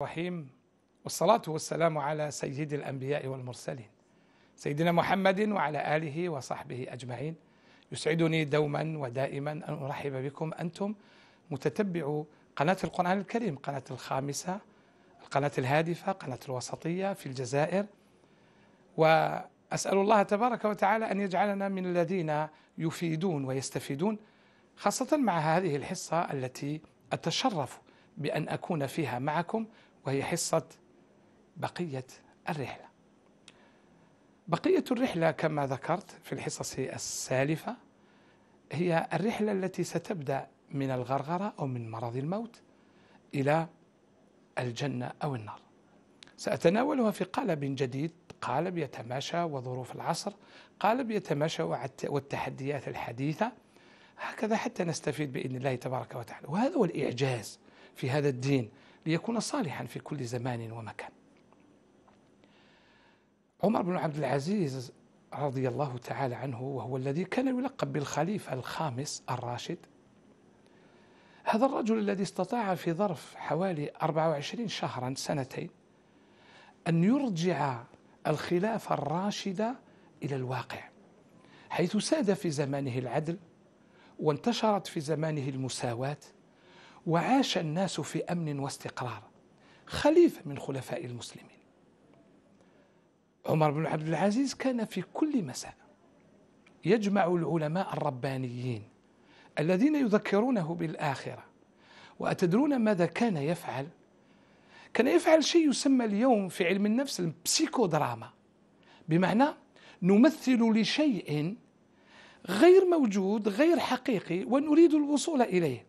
الرحيم والصلاة والسلام على سيد الأنبياء والمرسلين سيدنا محمد وعلى آله وصحبه أجمعين يسعدني دوما ودائما أن أرحب بكم أنتم متتبعو قناة القرآن الكريم قناة الخامسة القناة الهادفة قناة الوسطية في الجزائر وأسأل الله تبارك وتعالى أن يجعلنا من الذين يفيدون ويستفيدون خاصة مع هذه الحصة التي أتشرف بأن أكون فيها معكم وهي حصة بقية الرحلة بقية الرحلة كما ذكرت في الحصص السالفة هي الرحلة التي ستبدأ من الغرغرة أو من مرض الموت إلى الجنة أو النار سأتناولها في قالب جديد قالب يتماشى وظروف العصر قالب يتماشى والتحديات الحديثة هكذا حتى نستفيد بإذن الله تبارك وتعالى وهذا هو الإعجاز في هذا الدين ليكون صالحا في كل زمان ومكان عمر بن عبد العزيز رضي الله تعالى عنه وهو الذي كان يلقب بالخليفة الخامس الراشد هذا الرجل الذي استطاع في ظرف حوالي 24 شهرا سنتين أن يرجع الخلافة الراشدة إلى الواقع حيث ساد في زمانه العدل وانتشرت في زمانه المساواه وعاش الناس في امن واستقرار خليفه من خلفاء المسلمين عمر بن عبد العزيز كان في كل مساء يجمع العلماء الربانيين الذين يذكرونه بالاخره واتدرون ماذا كان يفعل كان يفعل شيء يسمى اليوم في علم النفس البسيكودراما بمعنى نمثل لشيء غير موجود غير حقيقي ونريد الوصول اليه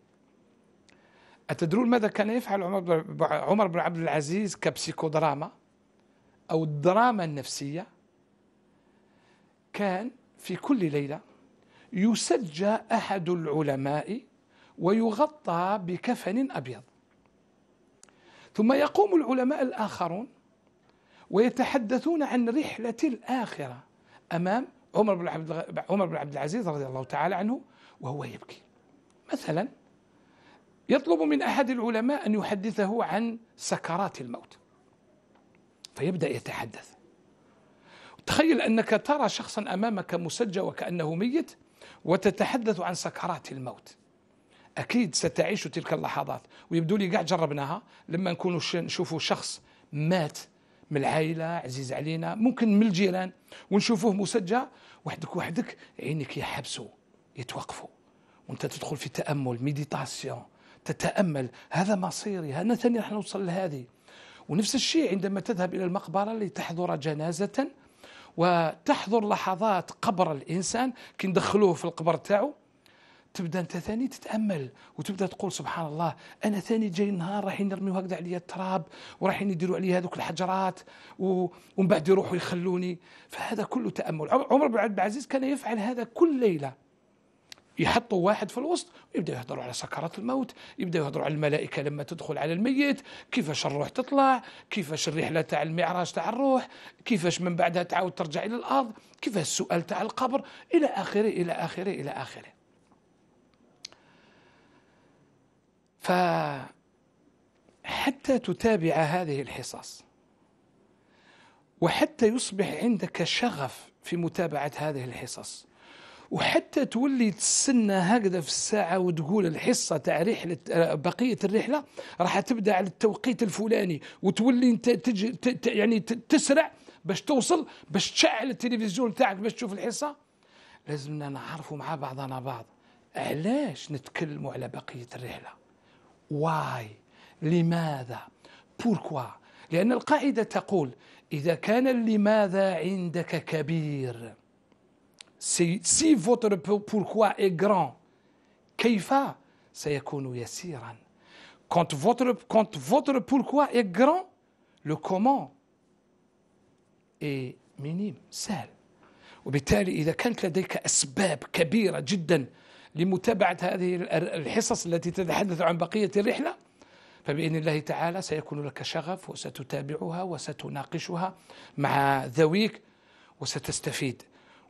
أتدرون ماذا كان يفعل عمر بن عبد العزيز كبسيكودراما أو الدراما النفسية كان في كل ليلة يسجى أحد العلماء ويغطى بكفن أبيض ثم يقوم العلماء الآخرون ويتحدثون عن رحلة الآخرة أمام عمر بن عبد عمر بن عبد العزيز رضي الله تعالى عنه وهو يبكي مثلا يطلب من أحد العلماء أن يحدثه عن سكرات الموت فيبدأ يتحدث تخيل أنك ترى شخصا أمامك مسجى وكأنه ميت وتتحدث عن سكرات الموت أكيد ستعيش تلك اللحظات ويبدو لي قاع جربناها لما نكون نشوفوا شخص مات من العائلة عزيز علينا ممكن من الجيران ونشوفوه مسجى وحدك وحدك عينك يحبسوا يتوقفوا وانت تدخل في تأمل ميديتاسيون تتأمل هذا مصيري ثاني راح نوصل لهذه ونفس الشيء عندما تذهب إلى المقبرة لتحضر جنازة وتحضر لحظات قبر الإنسان كي ندخلوه في القبر تاعو تبدا انت ثاني تتامل وتبدا تقول سبحان الله انا ثاني جاي نهار راح يرميوا هكذا عليا التراب ورايحين يديروا عليا هذوك الحجرات ومن بعد يروحوا يخلوني فهذا كله تامل عمر بن عبد العزيز كان يفعل هذا كل ليله يحطوا واحد في الوسط ويبداوا يهضروا على سكرات الموت يبداوا يهضروا على الملائكه لما تدخل على الميت كيفاش الروح تطلع كيفاش الرحله تاع المعراج تاع الروح كيفاش من بعدها تعاود ترجع الى الارض كيفاش السؤال تاع القبر الى اخره الى اخره الى اخره فحتى تتابع هذه الحصص وحتى يصبح عندك شغف في متابعه هذه الحصص وحتى تولي تستنى هكذا في الساعة وتقول الحصة تاع رحلة آه، بقية الرحلة راح تبدأ على التوقيت الفلاني وتولي انت تج... ت... يعني تسرع باش توصل باش تشعل التلفزيون تاعك باش تشوف الحصة لازمنا نعرفوا مع بعضنا بعض علاش نتكلموا على بقية الرحلة واي لماذا بوركوا لأن القاعدة تقول إذا كان لماذا عندك كبير si votre pourquoi est grand, Kaifa, Sayakunu Yasiran. Quand votre, quand votre pourquoi est grand, le comment est minime, سهل. وبالتالي إذا كانت لديك أسباب كبيرة جدا لمتابعة هذه الحصص التي تتحدث عن بقية الرحلة فبإذن الله تعالى سيكون لك شغف وستتابعها وستناقشها مع ذويك وستستفيد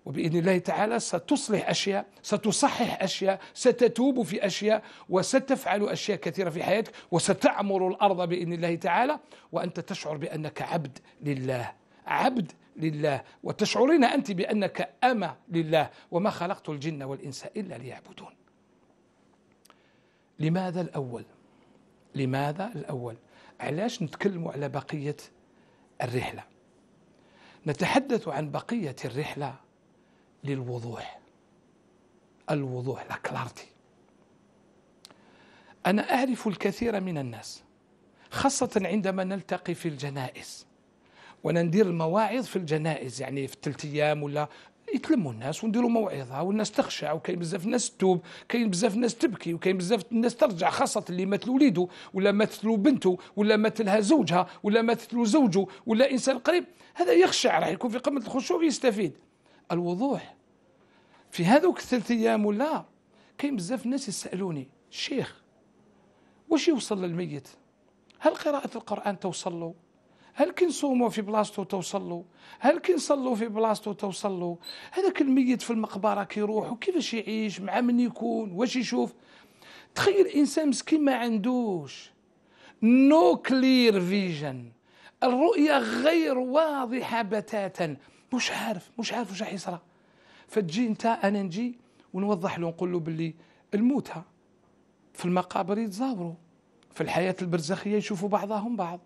وباذن الله تعالى ستصلح اشياء، ستصحح اشياء، ستتوب في اشياء، وستفعل اشياء كثيره في حياتك، وستعمر الارض باذن الله تعالى، وانت تشعر بانك عبد لله، عبد لله، وتشعرين انت بانك اما لله، وما خلقت الجن والانس الا ليعبدون. لماذا الاول؟ لماذا الاول؟ علاش نتكلموا على بقيه الرحله؟ نتحدث عن بقيه الرحله للوضوح الوضوح لا كلارتي أنا أعرف الكثير من الناس خاصة عندما نلتقي في الجنائز وندير المواعظ في الجنائز يعني في الثلاث أيام ولا يتلموا الناس ونديروا موعظه والناس تخشع وكاين بزاف الناس تتوب كاين بزاف الناس تبكي وكاين بزاف الناس ترجع خاصه اللي مات وليده ولا مات له بنته ولا مات لها زوجها ولا مات له زوجه ولا انسان قريب هذا يخشع راح يكون في قمه الخشوع ويستفيد الوضوح في هذوك الثلاث ايام ولا كاين بزاف الناس يسالوني الشيخ واش يوصل للميت هل قراءة القرآن توصل له هل كنصوموا في بلاصتو توصل له هل كنصلوا في بلاصتو توصل له هذاك الميت في المقبرة كيروح وكيفاش يعيش مع من يكون واش يشوف تخيل انسان مسكين ما عندوش نو كلير فيجن الرؤية غير واضحة بتاتا مش عارف مش عارف واش راح يصرى فتجي انت انا نجي ونوضح له نقول له باللي الموتى في المقابر يتزاوروا في الحياه البرزخيه يشوفوا بعضهم بعض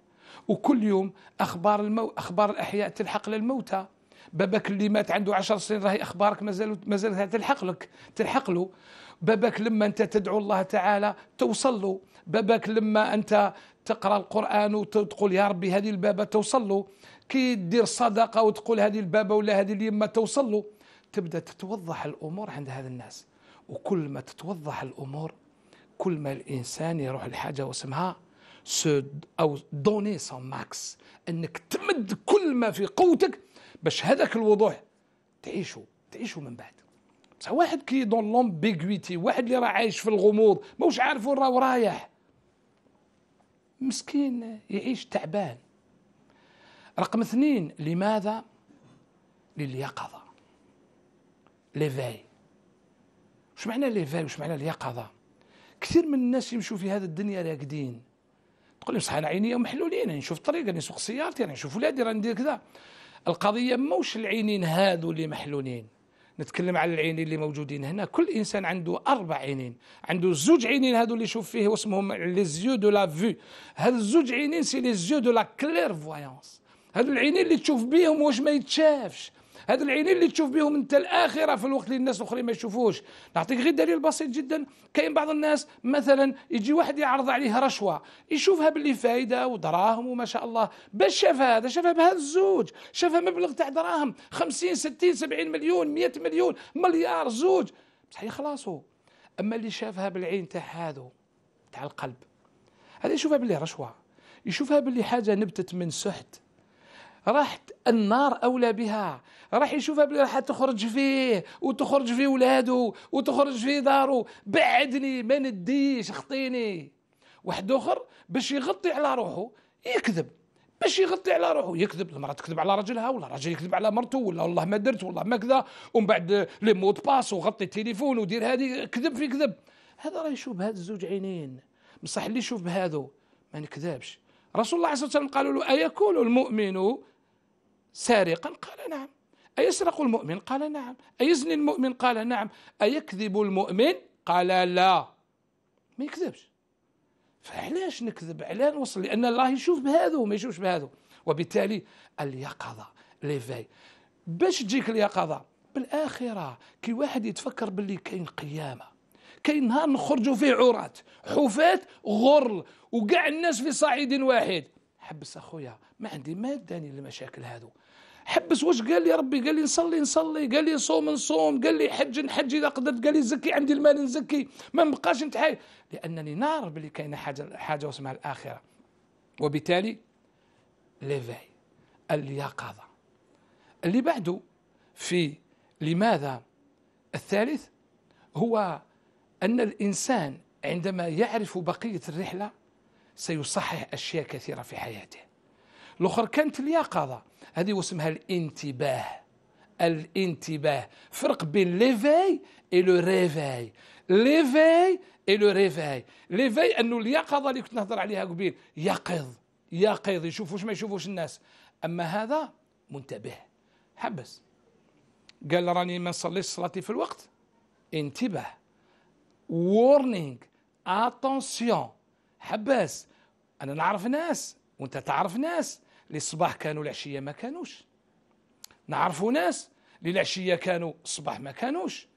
وكل يوم اخبار المو... اخبار الاحياء تلحق للموتى باباك اللي مات عنده عشر سنين راهي اخبارك مازال مازال تلحق لك تلحق له باباك لما انت تدعو الله تعالى توصل له باباك لما انت تقرا القران وتقول يا ربي هذه البابه توصل له كي دير صدقه وتقول هذه البابا ولا هذه اليمه توصل له تبدا تتوضح الامور عند هذا الناس وكل ما تتوضح الامور كل ما الانسان يروح لحاجه واسمها سو او دوني سون ماكس انك تمد كل ما في قوتك باش هذاك الوضوح تعيشه تعيشه من بعد بصح واحد كي دون لومبيغويتي واحد اللي راه عايش في الغموض ماهوش عارف وين راه رايح مسكين يعيش تعبان رقم اثنين لماذا لليقظة ليفاي وش معنى ليفاي وش معنى اليقظة كثير من الناس يمشوا في هذا الدنيا راقدين تقول لي صحيح عينيا ومحلولين يعني نشوف الطريق راني يعني نسوق سيارتي راني يعني نشوف ولادي راني ندير كذا القضية موش العينين هذو اللي محلولين نتكلم على العينين اللي موجودين هنا كل انسان عنده اربع عينين عنده زوج عينين هذو اللي يشوف فيه واسمهم لي زيو دو لا فيو هاد الزوج عينين سي لي زيو دو لا كلير فوايونس هاد العينين اللي تشوف بيهم واش ما يتشافش هاد العينين اللي تشوف بيهم انت الاخره في الوقت اللي الناس الاخرين ما يشوفوش نعطيك غير دليل بسيط جدا كاين بعض الناس مثلا يجي واحد يعرض عليه رشوه يشوفها باللي فايده ودراهم وما شاء الله باش شاف هذا شافها بهذا الزوج شافها مبلغ تاع دراهم 50 60 70 مليون 100 مليون مليار زوج بصح يخلصوا اما اللي شافها بالعين تاع هذا تاع القلب هذا يشوفها باللي رشوه يشوفها باللي حاجه نبتت من سحت راح النار اولى بها راح يشوفها بلي راح تخرج فيه وتخرج في ولاده وتخرج في داره بعدني ما نديش خطيني واحد اخر باش يغطي على روحه يكذب باش يغطي على روحه يكذب المرأة تكذب على راجلها ولا الراجل يكذب على مرته ولا والله ما درت والله ما كذا ومن بعد لي مود باس وغطي التليفون ودير هذه كذب في كذب هذا راه يشوف بهذا الزوج عينين بصح اللي يشوف بهذا ما نكذبش رسول الله صلى الله عليه وسلم قالوا له أيكون المؤمن سارقا قال نعم أيسرق المؤمن قال نعم أيزني المؤمن قال نعم أيكذب المؤمن قال لا ما يكذبش فعلاش نكذب علاه نوصل لأن الله يشوف بهذا وما يشوفش بهذا وبالتالي اليقظة ليفاي باش تجيك اليقظة بالآخرة كي واحد يتفكر باللي كاين قيامة كاين نهار نخرجوا فيه عرات حفاة غرل وكاع الناس في صعيد واحد حبس اخويا ما عندي ما داني المشاكل هذو حبس واش قال لي ربي قال لي نصلي نصلي قال لي صوم نصوم قال لي حج نحج اذا قدرت قال لي زكي عندي المال نزكي ما نبقاش نتحايل لانني نار بلي كاينه حاجه حاجه واسمها الاخره وبالتالي ليفي اليقظه اللي بعده في لماذا الثالث هو أن الإنسان عندما يعرف بقية الرحلة سيصحح أشياء كثيرة في حياته الأخر كانت اليقظة هذه واسمها الانتباه الانتباه فرق بين ليفاي اي لو ريفاي ليفاي اي لو ريفاي ليفاي انه اليقظه اللي كنت نهضر عليها قبيل يقظ يقظ يشوف واش ما يشوفوش الناس اما هذا منتبه حبس قال راني ما نصليش صلاتي في الوقت انتباه وورنينغ اتونسيون حباس انا نعرف ناس وانت تعرف ناس اللي الصباح كانوا العشيه ما كانوش نعرفوا ناس اللي العشيه كانوا الصباح ما كانوش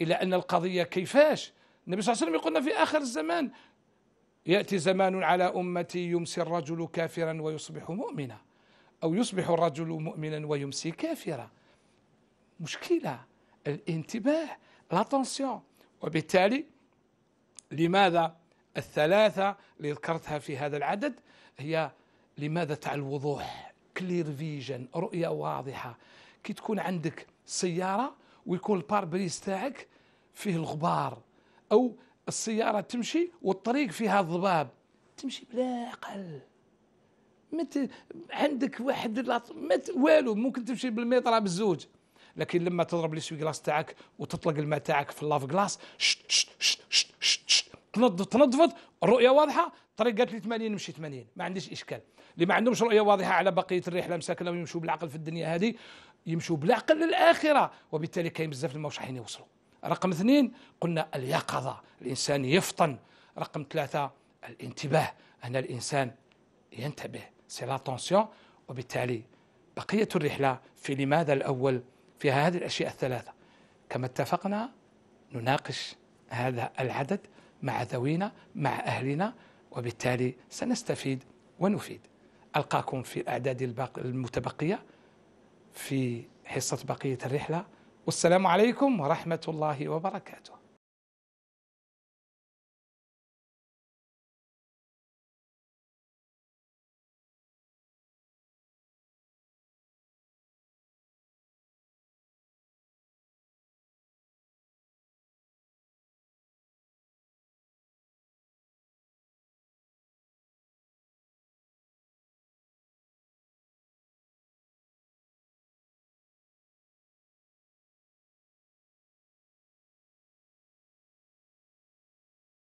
الى ان القضيه كيفاش النبي صلى الله عليه وسلم يقولنا في اخر الزمان ياتي زمان على امتي يمسي الرجل كافرا ويصبح مؤمنا او يصبح الرجل مؤمنا ويمسي كافرا مشكله الانتباه لاتونسيون وبالتالي لماذا الثلاثة اللي ذكرتها في هذا العدد هي لماذا تاع الوضوح كلير فيجن رؤية واضحة كي تكون عندك سيارة ويكون الباربريز تاعك فيه الغبار أو السيارة تمشي والطريق فيها الضباب تمشي بلا عقل مت عندك واحد ما والو ممكن تمشي بالميطره بالزوج لكن لما تضرب الاسوي كلاس تاعك وتطلق الماء تاعك في اللاف كلاس تنظفت الرؤيه واضحه طريق قالت لي 80 نمشي 80 ما عنديش اشكال اللي ما عندهمش رؤيه واضحه على بقيه الرحله مساكن ويمشوا يمشوا بالعقل في الدنيا هذه يمشوا بالعقل للاخره وبالتالي كاين بزاف اللي ماهوش يوصلوا رقم اثنين قلنا اليقظه الانسان يفطن رقم ثلاثه الانتباه ان الانسان ينتبه سي لاتونسيون وبالتالي بقيه الرحله في لماذا الاول فيها هذه الأشياء الثلاثة كما اتفقنا نناقش هذا العدد مع ذوينا مع أهلنا وبالتالي سنستفيد ونفيد ألقاكم في الأعداد المتبقية في حصة بقية الرحلة والسلام عليكم ورحمة الله وبركاته